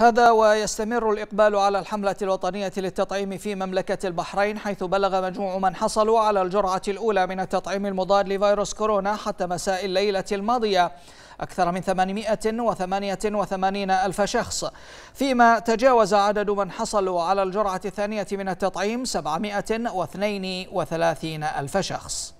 هذا ويستمر الإقبال على الحملة الوطنية للتطعيم في مملكة البحرين حيث بلغ مجموع من حصلوا على الجرعة الأولى من التطعيم المضاد لفيروس كورونا حتى مساء الليلة الماضية أكثر من 888 ألف شخص فيما تجاوز عدد من حصلوا على الجرعة الثانية من التطعيم 732 ألف شخص